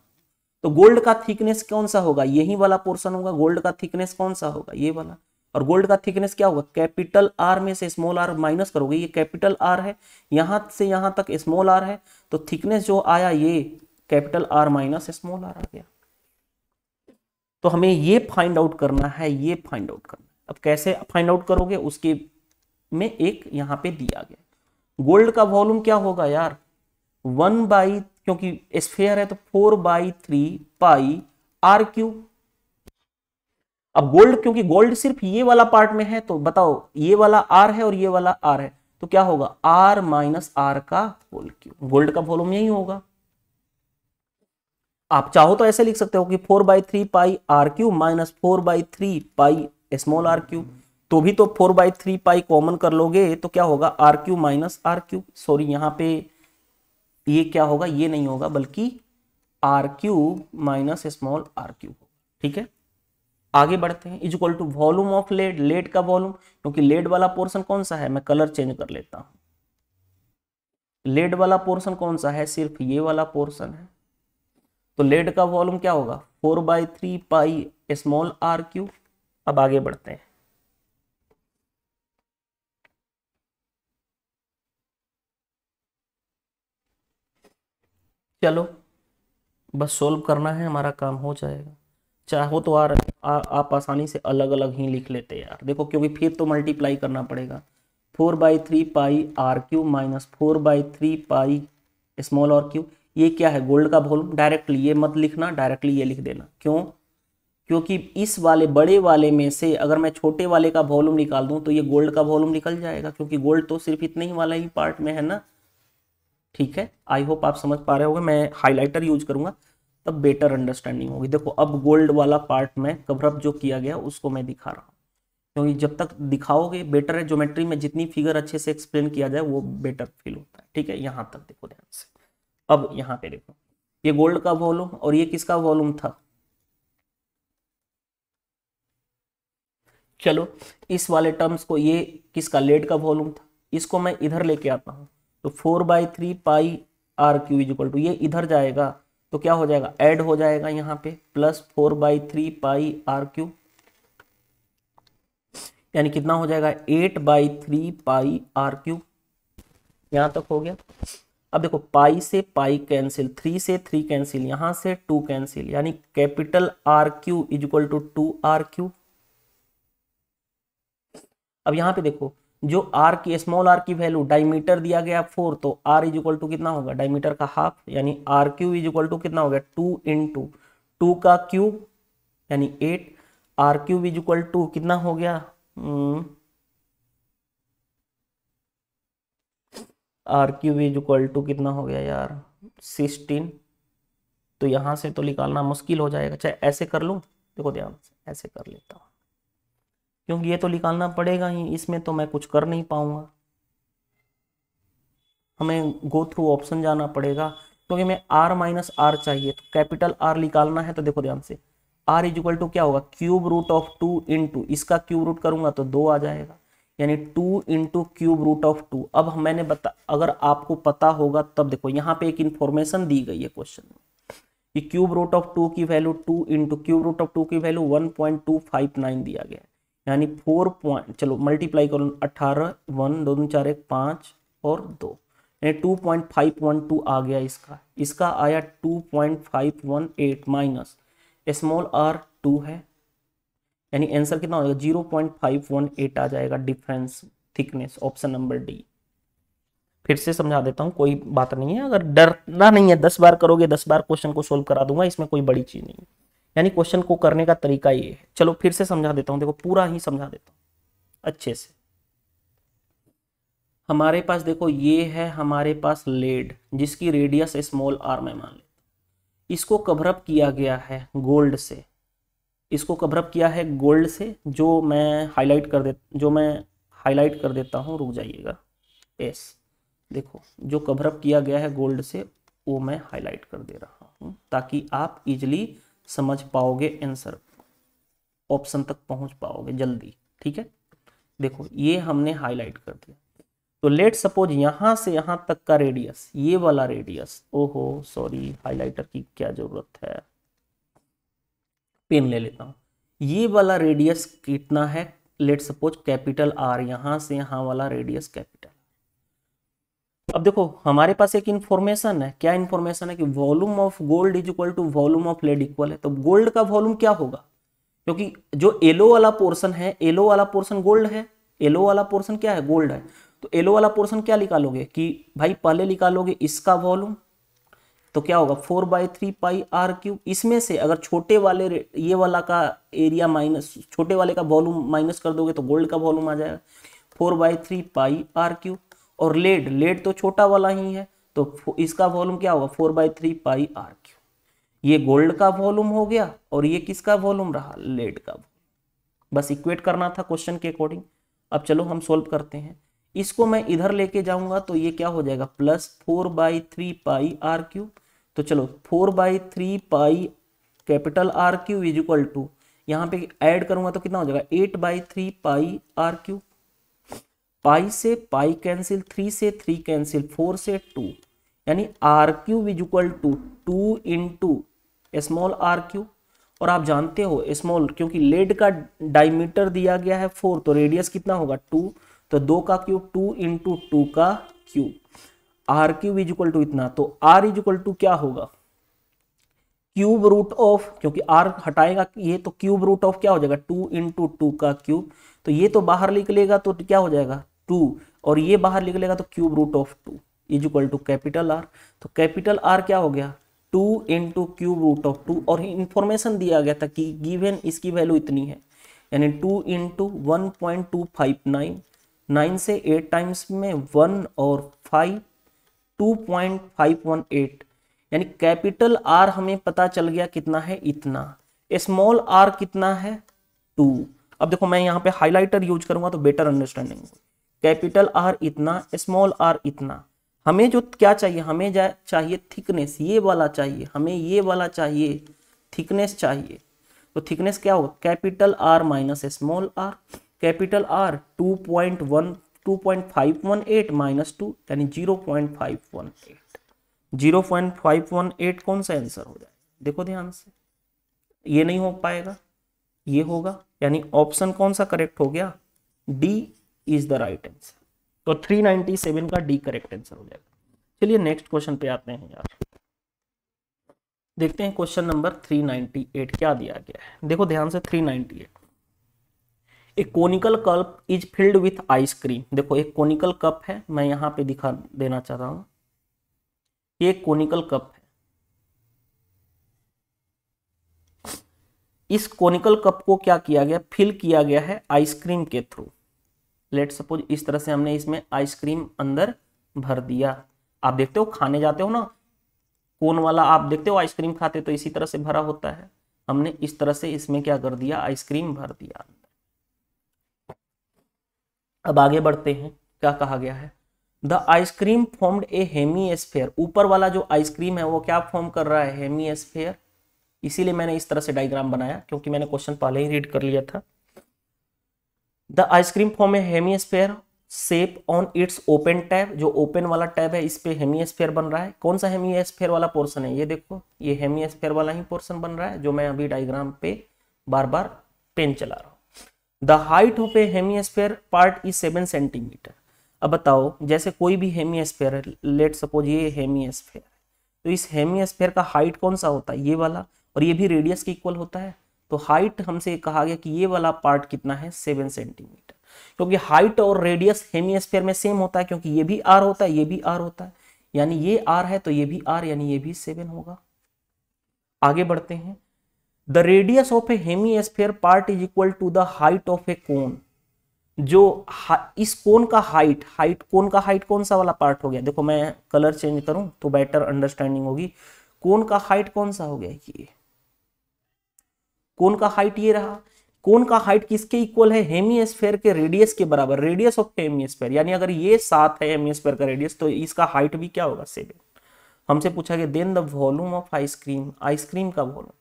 तो गोल्ड का थिकनेस कौन सा होगा यही वाला पोर्शन होगा गोल्ड का थिकनेस कौन सा होगा ये वाला और गोल्ड का थिकनेस क्या होगा कैपिटल आर में से स्मॉल आर माइनस करोगे ये कैपिटल आर है यहां से यहां तक स्मॉल आर है तो थिकनेस जो आया ये capital r minus small r आ गया तो हमें ये फाइंड आउट करना है ये फाइंड आउट करना अब कैसे फाइंड आउट करोगे उसके में एक यहाँ पे दिया गया गोल्ड का वॉल्यूम क्या होगा यार वन बाई क्योंकि स्फेयर है तो four by three pi r cube अब गोल्ड क्योंकि गोल्ड सिर्फ ये वाला पार्ट में है तो बताओ ये वाला आर है और ये वाला आर है तो क्या होगा आर माइनस आर का होल क्यू गोल्ड का वॉल्यूम यही होगा आप चाहो तो ऐसे लिख सकते हो कि four by three pi are cube minus four by three pi small r Q तो भी तो four by three pi common कर लोगे तो क्या होगा r cube minus r cube sorry यहां पे ये क्या होगा ये नहीं होगा बल्कि r cube minus small r cube ठीक है आगे बढ़ते हैं is equal to volume of lead lead का वॉल्यूम क्योंकि लेड वाला पोर्सन कौन सा है मैं कलर चेंज कर लेता हूं लेड वाला पोर्सन कौन सा है सिर्फ ये वाला पोर्सन है तो लेड का वॉल्यूम क्या होगा four by three pi small r Q अब आगे बढ़ते हैं चलो बस सोल्व करना है हमारा काम हो जाएगा चाहो तो आ आ आप आसानी से अलग अलग ही लिख लेते यार देखो क्योंकि फिर तो मल्टीप्लाई करना पड़ेगा four by three pi are cube minus four by three pi small r cube ये क्या है गोल्ड का वॉल्यूम डायरेक्टली ये मत लिखना डायरेक्टली ये लिख देना क्यों क्योंकि इस वाले बड़े वाले में से अगर मैं छोटे वाले का वॉल्यूम निकाल दूं तो ये गोल्ड का वॉल्यूम निकल जाएगा क्योंकि गोल्ड तो सिर्फ इतने ही वाला ही पार्ट में है ना ठीक है आई होप आप समझ पा रहे होंगे मैं हाईलाइटर यूज करूंगा तब बेटर अंडरस्टैंडिंग होगी देखो अब गोल्ड वाला पार्ट में कवरअप जो किया गया उसको मैं दिखा रहा हूँ क्योंकि जब तक दिखाओगे बेटर है ज्योमेट्री में जितनी फिगर अच्छे से एक्सप्लेन किया जाए वो बेटर फील होता है ठीक है यहाँ तक देखो ध्यान से अब यहाँ पे देखो ये गोल्ड का वॉल्यूम और ये किसका वॉल्यूम था चलो इस वाले टर्म्स को ये किसका लेड का वॉल्यूम था इसको मैं इधर लेके आता हूँ तो four by three pi are cube is equal to ये इधर जाएगा तो क्या हो जाएगा ऐड हो जाएगा यहाँ पे plus four by three pi r cube यानी कितना हो जाएगा eight by three pi r cube यहां तक हो गया अब देखो पाई से पाई कैंसिल थ्री से थ्री कैंसिल यहां से टू कैंसिल यानी capital r cube is equal to two r Q अब यहां पे देखो जो आर की स्मॉल आर की वैल्यू डायमीटर दिया गया फोर तो आर इज इक्वल टू कितना होगा डायमीटर का हाफ यानी r cube is equal to कितना हो गया टू इन टू टू का क्यूब यानी eight r cube is equal to कितना हो गया r cube is equal to कितना हो गया यार सिक्सटीन तो यहां से तो निकालना मुश्किल हो जाएगा चाहे ऐसे कर लो देखो ध्यान से ऐसे कर लेता हूं क्योंकि ये तो निकालना पड़ेगा ही इसमें तो मैं कुछ कर नहीं पाऊंगा हमें गो थ्रू ऑप्शन जाना पड़ेगा क्योंकि हमें आर माइनस आर चाहिए तो कैपिटल आर निकालना है तो देखो ध्यान से आर इजिकल टू क्या होगा cube root of two in two इसका क्यूब रूट करूंगा तो दो आ जाएगा यानी two into cube root of two अब मैंने बता अगर आपको पता होगा तब देखो यहाँ पे एक इन्फॉर्मेशन दी गई है क्वेश्चन में कि क्यूब रूट ऑफ टू की value two into cube root of two की value one point two five nine दिया गया है यानी फोर पॉइंट चलो मल्टीप्लाई करो अट्ठारह वन दो दो चार एक पाँच और दो यानी two point five one two आ गया इसका इसका आया two point five one eight minus small r two है यानी आंसर कितना हो जाएगा zero point five one eight आ जाएगा difference thickness option number D फिर से समझा देता हूँ कोई बात नहीं है अगर डरना नहीं है दस बार करोगे दस बार क्वेश्चन को सोल्व करा दूंगा इसमें कोई बड़ी चीज़ नहीं है यानी क्वेश्चन को करने का तरीका ये है चलो फिर से समझा देता हूँ देखो पूरा ही समझा देता हूँ अच्छे से हमारे पास देखो ये है हमारे पास लेड जिसकी रेडियस स्मॉल आर में मान लेते इसको कवरअप किया गया है गोल्ड से इसको कवरअप किया है गोल्ड से जो मैं हाईलाइट कर दे जो मैं हाईलाइट कर देता हूँ रुक जाइएगा एस देखो जो कवरअप किया गया है गोल्ड से वो मैं हाईलाइट कर दे रहा हूँ ताकि आप इजली समझ पाओगे आंसर ऑप्शन तक पहुंच पाओगे जल्दी ठीक है देखो ये हमने हाईलाइट कर दिया तो लेट सपोज यहाँ से यहाँ तक का रेडियस ये वाला रेडियस ओहो सॉरी हाईलाइटर की क्या जरूरत है पेन ले लेता हूँ ये वाला रेडियस कितना है लेट सपोज कैपिटल आर यहाँ से यहाँ वाला रेडियस कैपिटल अब देखो हमारे पास एक इन्फॉर्मेशन है क्या इन्फॉर्मेशन है कि volume of gold is equal to volume of lead equal है तो गोल्ड का वॉल्यूम क्या होगा क्योंकि जो येलो वाला पोर्सन है येलो वाला पोर्सन गोल्ड है येलो वाला पोर्सन क्या है गोल्ड है तो येलो वाला पोर्सन क्या निकालोगे कि भाई पहले निकालोगे इसका वॉल्यूम तो क्या होगा four by three pi r cube इसमें से अगर छोटे वाले ये वाला का एरिया माइनस छोटे वाले का वॉल्यूम माइनस कर दोगे तो गोल्ड का वॉल्यूम आ जाएगा four by three pi r cube और लेड लेड तो छोटा वाला ही है तो इसका वॉल्यूम क्या होगा four by three pi are cube ये गोल्ड का वॉल्यूम हो गया और ये किसका वॉल्यूम रहा लेड का बस इक्वेट करना था क्वेश्चन के अकॉर्डिंग अब चलो हम सोल्व करते हैं इसको मैं इधर लेके जाऊंगा तो ये क्या हो जाएगा plus four by three pi are Q तो चलो four by three pi capital r cube is equal to यहाँ पे ऐड करूंगा तो कितना हो जाएगा eight by three pi are cube pi से पाई कैंसिल थ्री से थ्री कैंसिल फोर से टू यानी r cube is equal to two in two small r cube और आप जानते हो स्मॉल क्योंकि लेड का डायमीटर दिया गया है फोर तो रेडियस कितना होगा टू तो दो का क्यूब टू इंटू टू का cube r cube is equal to इतना तो आर इज इक्वल टू क्या होगा क्यूब रूट ऑफ क्योंकि आर हटाएगा ये तो क्यूब रूट ऑफ क्या हो जाएगा टू इंटू टू का क्यूब तो ये तो बाहर निकलेगा तो क्या हो जाएगा टू और ये बाहर निकलेगा तो cube root of two is equal to capital r तो कैपिटल आर क्या हो गया two into cube root of two और इन्फॉर्मेशन दिया गया था कि गिवेन इसकी वैल्यू इतनी है यानी two into one point two five nine nine से एट टाइम्स में वन और five two point five one eight यानी कैपिटल आर हमें पता चल गया कितना है इतना स्मॉल आर कितना है टू अब देखो मैं यहाँ पे हाईलाइटर यूज करूंगा तो बेटर अंडरस्टैंडिंग होगी कैपिटल आर इतना स्मॉल आर इतना हमें जो क्या चाहिए हमें चाहिए थिकनेस ये वाला चाहिए हमें ये वाला चाहिए थिकनेस चाहिए तो थिकनेस क्या हो capital r minus small r capital r two point one two point five one eight minus two यानी zero point five one eight zero point five one eight कौन सा आंसर हो जाए देखो ध्यान से ये नहीं हो पाएगा ये होगा यानी ऑप्शन कौन सा करेक्ट हो गया D is the right answer तो 397 का डी करेक्ट आंसर हो जाएगा चलिए नेक्स्ट क्वेश्चन पे आते हैं यार देखते हैं क्वेश्चन नंबर 398 क्या दिया गया है देखो ध्यान से 398 एक conical cup is filled with ice cream देखो एक कोनिकल कप है मैं यहाँ पे दिखा देना चाह रहा हूँ एक कोनिकल कप है इस कोनिकल कप को क्या किया गया फिल किया गया है आइसक्रीम के थ्रू लेट सपोज इस तरह से हमने इसमें आइसक्रीम अंदर भर दिया आप देखते हो खाने जाते हो ना कौन वाला आप देखते हो आइसक्रीम खाते तो इसी तरह से भरा होता है हमने इस तरह से इसमें क्या कर दिया आइसक्रीम भर दिया अब आगे बढ़ते हैं क्या कहा गया है the ice cream formed a hemisphere ऊपर वाला जो आइसक्रीम है वो क्या फॉर्म कर रहा है हेमी एस्फेयर इसीलिए मैंने इस तरह से डायग्राम बनाया क्योंकि मैंने क्वेश्चन पहले ही रीड कर लिया था द आइसक्रीम फॉर्म है hemisphere shape on its open top जो ओपन वाला टैब है इस पे हेमियस्फेयर बन रहा है कौन सा हेमियस्फेयर वाला पोर्शन है ये देखो ये हेमियस्फेयर वाला ही पोर्शन बन रहा है जो मैं अभी डायग्राम पे बार बार पेन चला रहा हूँ the height of a hemisphere part is seven centimetre अब बताओ जैसे कोई भी हेमीस्फेयर है लेट सपोज ये हेमियस्फेयर तो इस हेमियस्फेयर का हाइट कौन सा होता है ये वाला और ये भी रेडियस के इक्वल होता है तो हाइट हमसे कहा गया कि ये वाला पार्ट कितना है सेवन सेंटीमीटर क्योंकि हाइट और रेडियस हेमिस्फेयर में सेम होता है क्योंकि ये भी आर होता है ये भी आर होता है यानी ये आर है तो ये भी आर यानी ये भी सेवन होगा आगे बढ़ते हैं the radius of a hemisphere part is equal to the height of a cone जो इस कोन का हाइट हाइट कोन का हाइट कौन सा वाला पार्ट हो गया देखो मैं कलर चेंज करूं तो बेटर अंडरस्टैंडिंग होगी कोन का हाइट कौन सा हो गया ये कौन का हाइट ये रहा कौन का हाइट किसके इक्वल है हेमियस्फेयर के रेडियस के बराबर रेडियस ऑफ हेमियस्फेयर यानी अगर ये सात है हेमियस्फेयर का रेडियस तो इसका हाइट भी क्या होगा सेवन हमसे पूछा गया then the volume of ice cream ice cream का वॉल्यूम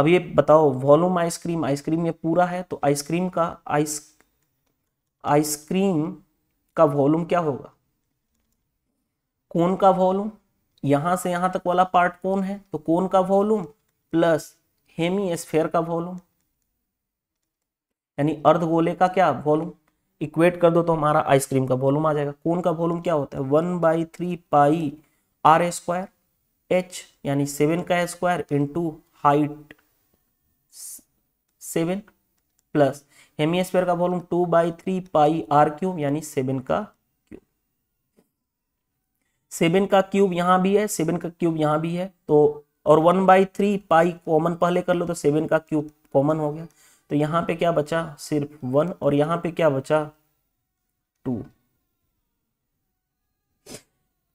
अब ये बताओ वॉल्यूम आइसक्रीम आइसक्रीम ये पूरा है तो आइसक्रीम का आइस आइसक्रीम का वॉल्यूम क्या होगा कौन का वॉल्यूम यहां से यहां तक वाला पार्ट कौन है तो कौन का वॉल्यूम प्लस हेमी स्फेयर का वॉल्यूम यानी अर्ध गोले का क्या वॉल्यूम इक्वेट कर दो तो हमारा आइसक्रीम का वॉल्यूम आ जाएगा कौन का वॉल्यूम क्या होता है one by three pi are square h यानी सेवन का square into height seven plus hemi hemisphere का volume two by three pi r cube यानी सेवन का क्यूब सेवन का क्यूब यहां भी है सेवन का क्यूब यहां भी है तो और one by three pi common पहले कर लो तो सेवन का क्यूब कॉमन हो गया तो यहाँ पे क्या बचा सिर्फ वन और यहाँ पे क्या बचा टू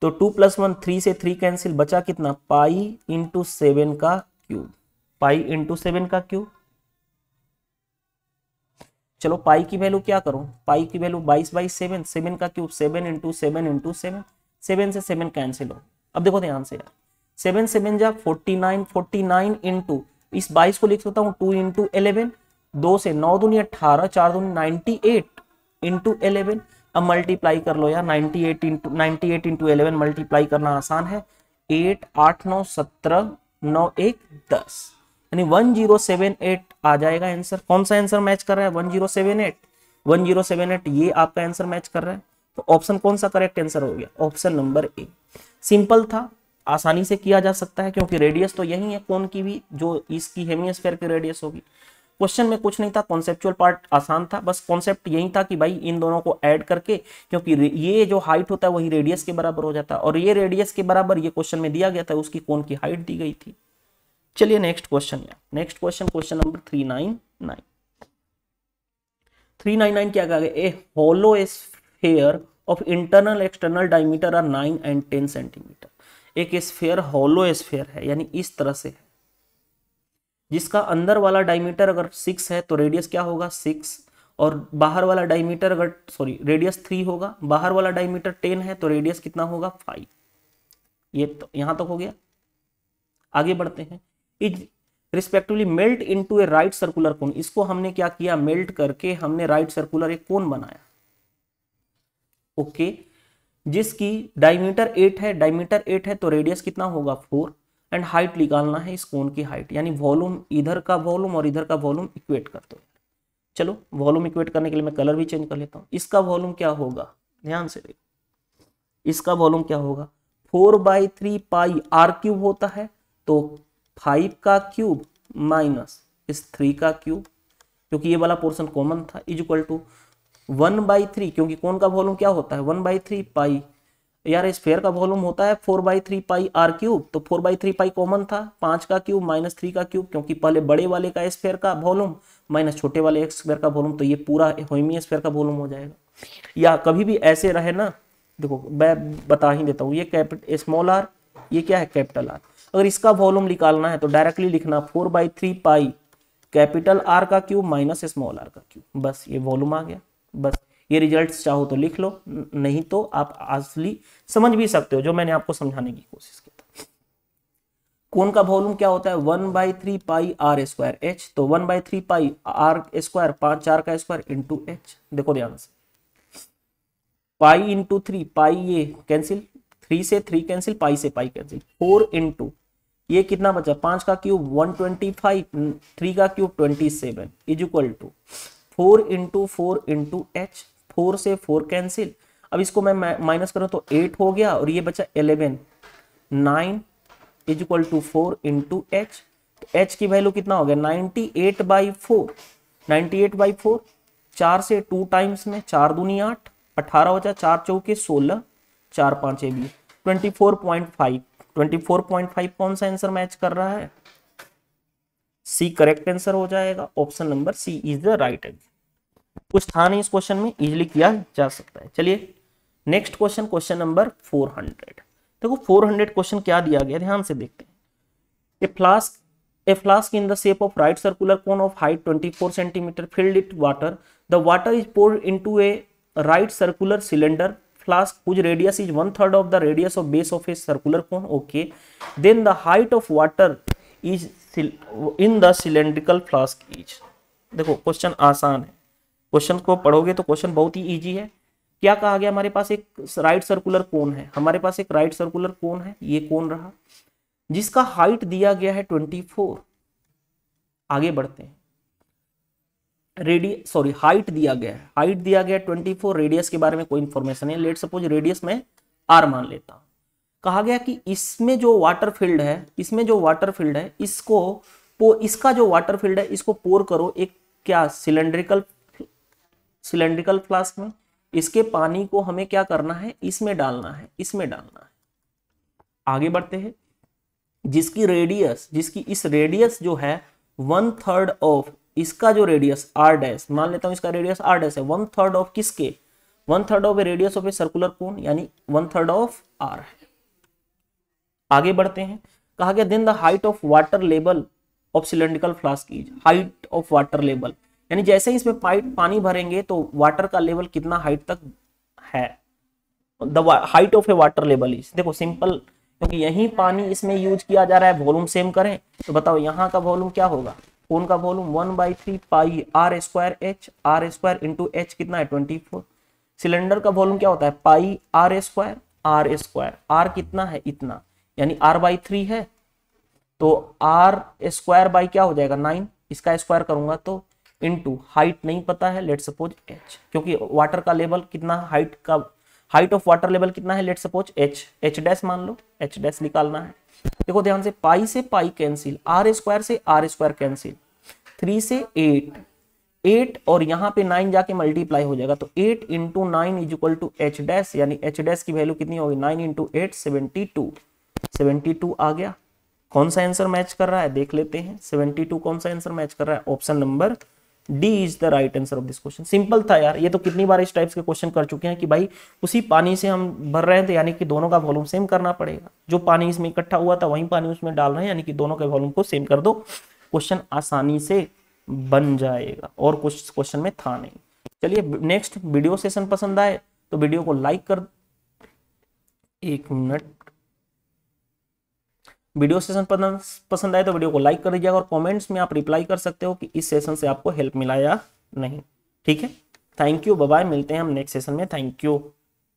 तो टू प्लस वन थ्री से थ्री कैंसिल बचा कितना पाई इंटू सेवन का क्यूब पाई इंटू सेवन का क्यूब चलो पाई की वैल्यू क्या करो पाई की वैल्यू बाईस बाई सेवन सेवन का cube seven into seven into seven seven से सेवन कैंसिल हो अब देखो ध्यान से यार सेवन सेवन जा forty nine forty nine into इस बाईस को लिख सकता हूँ टू इंटू एलेवन दो से नौ दूनी अट्ठारह चार दूनी नाइनटी एट इंटू एलेवन अब मल्टीप्लाई कर लो यार ninety eight into ninety eight into eleven multiply करना आसान है एट आठ नौ सत्रह नौ एक दस यानी वन जीरो सेवन एट आ जाएगा आंसर कौन सा आंसर मैच कर रहा है one zero seven eight one zero seven eight ये आपका आंसर मैच कर रहा है तो ऑप्शन कौन सा करेक्ट आंसर हो गया ऑप्शन नंबर ए सिंपल था आसानी से किया जा सकता है क्योंकि रेडियस तो यही है कौन की भी जो इसकी हेमियस्फेयर की रेडियस होगी क्वेश्चन में कुछ नहीं था कॉन्सेप्चुअल पार्ट आसान था बस कॉन्सेप्ट यही था कि भाई इन दोनों को ऐड करके क्योंकि ये जो हाइट होता है वही रेडियस के बराबर हो जाता है और ये रेडियस के बराबर ये क्वेश्चन में दिया गया था उसकी कौन की हाइट दी गई थी चलिए next question next question question number three nine nine three nine nine क्या कहा गया a hollow sphere of internal external diameter are nine and ten centimetre एक स्फेयर हॉलो स्फेयर है यानी इस तरह से जिसका अंदर वाला डायमीटर अगर सिक्स है तो रेडियस क्या होगा सिक्स और बाहर वाला डायमीटर अगर सॉरी रेडियस थ्री होगा बाहर वाला डायमीटर टेन है तो रेडियस कितना होगा फाइव ये तो यहां तक तो हो गया आगे बढ़ते हैं is respectively melt into a right circular cone इसको हमने क्या किया मेल्ट करके हमने राइट सर्कुलर एक कोन बनाया ओके okay. जिसकी डायमीटर एट है डायमीटर एट है तो रेडियस कितना होगा फोर एंड हाइट निकालना है इस कोन की हाइट यानी वॉल्यूम इधर का वॉल्यूम और इधर का वॉल्यूम इक्वेट कर दो चलो वॉल्यूम इक्वेट करने के लिए मैं कलर भी चेंज कर लेता हूँ इसका वॉल्यूम क्या होगा ध्यान से देखो इसका वॉल्यूम क्या होगा four by three pi r cube होता है तो फाइव का क्यूब माइनस इस थ्री का क्यूब क्योंकि ये वाला पोर्शन कॉमन था is equal to one by three क्योंकि कौन का वॉल्यूम क्या होता है वन बाई थ्री पाई यार स्फेयर का वॉल्यूम होता है four by three pi r cube तो four by three pi common था पांच का क्यूब माइनस थ्री का क्यूब क्योंकि पहले बड़े वाले का स्फेयर का वॉल्यूम माइनस छोटे वाले एक स्फेयर का वॉल्यूम तो ये पूरा होमी स्फेयर का वॉल्यूम हो जाएगा या कभी भी ऐसे रहे ना देखो मैं बता ही देता हूँ ये स्मॉल आर ये क्या है कैपिटल आर अगर इसका वॉल्यूम निकालना है तो डायरेक्टली लिखना four by three pi capital r का क्यूब माइनस स्मॉल आर का क्यूब बस ये वॉल्यूम आ गया बस ये रिजल्ट्स चाहो तो लिख लो नहीं तो आप असली समझ भी सकते हो जो मैंने आपको समझाने की कोशिश की कौन का वॉल्यूम क्या होता है one by three pi are square h तो one by three pi are square पांच चार का स्क्वायर इंटू एच देखो ध्यान से पाई इंटू थ्री पाई ये कैंसिल थ्री से थ्री कैंसिल पाई से पाई कैंसिल फोर इंटू ये कितना बचा पांच का cube one twenty five three का cube twenty seven is equal to four into four into h four से फोर कैंसिल अब इसको मैं माइनस करूँ तो एट हो गया और ये बचा eleven nine is equal to four into h h की वैल्यू कितना हो गया ninety eight by four ninety eight by four चार से टू टाइम्स में चार दूनी आठ अट्ठारह हो जाए चार चौके सोलह चार पाँच A B twenty four point five twenty four point five कौन सा आंसर मैच कर रहा है सी करेक्ट आंसर हो जाएगा option number C is the right answer कुछ था नहीं इस क्वेश्चन में इजिली किया जा सकता है चलिए नेक्स्ट क्वेश्चन क्वेश्चन नंबर 400 देखो 400 क्वेश्चन क्या दिया गया ध्यान से देखते हैं a flask a flask in the shape of right circular cone of height 24 centimetre filled it water the water is pour in a right circular cylinder flask कुछ radius is one third of the radius of base of a circular cone okay then the height of water is in the cylindrical flask is देखो question आसान है question को पढ़ोगे तो question बहुत ही easy है क्या कहा गया हमारे पास एक राइट सर्कुलर कोन है हमारे पास एक राइट सर्कुलर कोन है ये कोन रहा जिसका हाइट दिया गया है ट्वेंटी फोर आगे बढ़ते हैं रेडी सॉरी हाइट दिया गया है हाइट दिया गया ट्वेंटी फोर रेडियस के बारे में कोई इंफॉर्मेशन है लेट सपोज रेडियस में आर मान लेता कहा गया कि इसमें जो वाटर फील्ड है इसमें जो वाटर फील्ड है इसको पो इसका जो वाटर फील्ड है इसको पोर करो एक क्या सिलेंड्रिकल सिलेंड्रिकल फ्लास्क में इसके पानी को हमें क्या करना है इसमें डालना है इसमें डालना है आगे बढ़ते हैं जिसकी रेडियस जिसकी इस रेडियस जो है वन थर्ड ऑफ इसका जो रेडियस आर डैश मान लेता हूं इसका रेडियस आर डैश है वन थर्ड ऑफ किसके one third of radius of a circular cone यानी वन थर्ड ऑफ आर है आगे बढ़ते हैं कहा गया then the height of water level of cylindrical flask is height of water level यानी जैसे ही इसमें पाइप पानी भरेंगे तो वाटर का लेवल कितना हाइट तक है the height of a water level is देखो सिंपल क्योंकि यही पानी इसमें यूज किया जा रहा है वॉल्यूम सेम करें तो बताओ यहाँ का वॉल्यूम क्या होगा फोन का volume one by three pi are square h r square into h कितना है ट्वेंटी फोर सिलेंडर का वॉल्यूम क्या होता है pi are square r square r कितना है इतना यानी आर बाई थ्री है तो आर स्क्वायर बाई क्या हो जाएगा नाइन इसका स्क्वायर करूंगा तो इनटू हाइट नहीं पता है लेट सपोज एच क्योंकि वाटर का लेवल कितना हाइट का हाइट ऑफ वाटर लेवल कितना है let suppose h h dash मान लो एच डैश निकालना है देखो ध्यान से पाई से पाई कैंसिल आर स्क्वायर से आर स्क्वायर कैंसिल थ्री से एट एट और यहाँ पे नाइन जाके मल्टीप्लाई हो जाएगा तो eight into nine is equal to h dash यानी एच डैश की वैल्यू कितनी होगी nine into eight seventy two 72 आ गया कौन सा आंसर मैच कर रहा है देख लेते हैं 72 कौन सा आंसर मैच कर रहा है option number D is the right answer of this question simple था यार ये तो कितनी बार इस टाइप्स के क्वेश्चन कर चुके हैं कि भाई उसी पानी से हम भर रहे हैं तो यानी कि दोनों का वॉल्यूम सेम करना पड़ेगा जो पानी इसमें इकट्ठा हुआ था वही पानी उसमें डाल रहे हैं यानी कि दोनों के वॉल्यूम को सेम कर दो क्वेश्चन आसानी से बन जाएगा और कुछ क्वेश्चन में था नहीं चलिए नेक्स्ट वीडियो सेशन पसंद आए तो वीडियो को लाइक कर एक मिनट वीडियो सेशन पसंद आए तो वीडियो को लाइक कर दीजिएगा और कमेंट्स में आप रिप्लाई कर सकते हो कि इस सेशन से आपको हेल्प मिला या नहीं ठीक है थैंक यू बाय मिलते हैं हम नेक्स्ट सेशन में थैंक यू